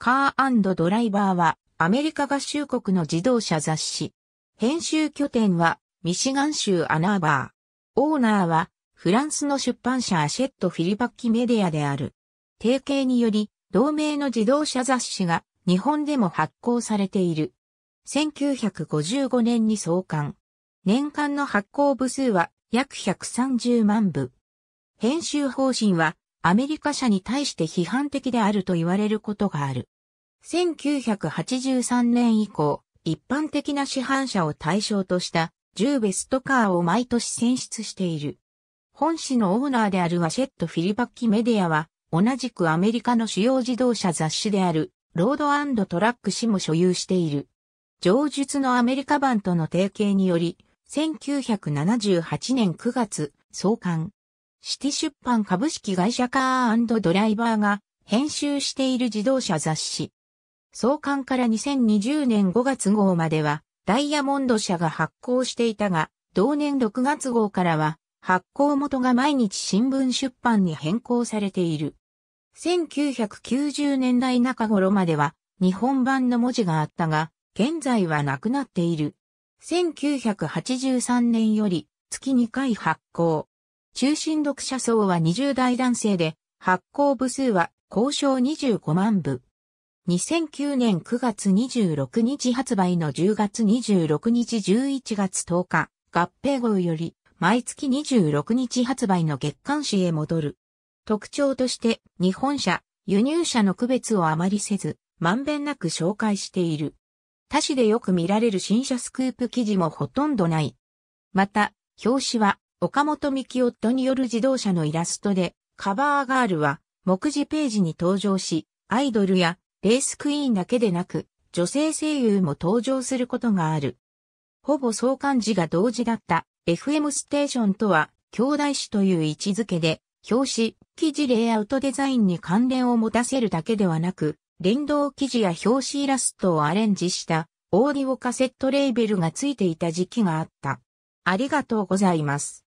カードライバーはアメリカ合衆国の自動車雑誌。編集拠点はミシガン州アナーバー。オーナーはフランスの出版社アシェット・フィリバッキメディアである。提携により同盟の自動車雑誌が日本でも発行されている。1955年に創刊。年間の発行部数は約130万部。編集方針はアメリカ社に対して批判的であると言われることがある。1983年以降、一般的な市販車を対象とした10ベストカーを毎年選出している。本市のオーナーであるワシェット・フィリバッキメディアは、同じくアメリカの主要自動車雑誌である、ロードトラック誌も所有している。上述のアメリカ版との提携により、1978年9月、創刊、シティ出版株式会社カードライバーが編集している自動車雑誌。創刊から2020年5月号まではダイヤモンド社が発行していたが、同年6月号からは発行元が毎日新聞出版に変更されている。1990年代中頃までは日本版の文字があったが、現在はなくなっている。1983年より月2回発行。中心読者層は20代男性で、発行部数は交渉25万部。2009年9月26日発売の10月26日11月10日、合併号より、毎月26日発売の月刊誌へ戻る。特徴として、日本車、輸入車の区別をあまりせず、まんべんなく紹介している。他誌でよく見られる新車スクープ記事もほとんどない。また、表紙は岡本幹夫による自動車のイラストで、カバーガールは、目次ページに登場し、アイドルやレースクイーンだけでなく、女性声優も登場することがある。ほぼ相関時が同時だった FM ステーションとは、兄弟誌という位置づけで、表紙、記事レイアウトデザインに関連を持たせるだけではなく、連動記事や表紙イラストをアレンジしたオーディオカセットレーベルがついていた時期があった。ありがとうございます。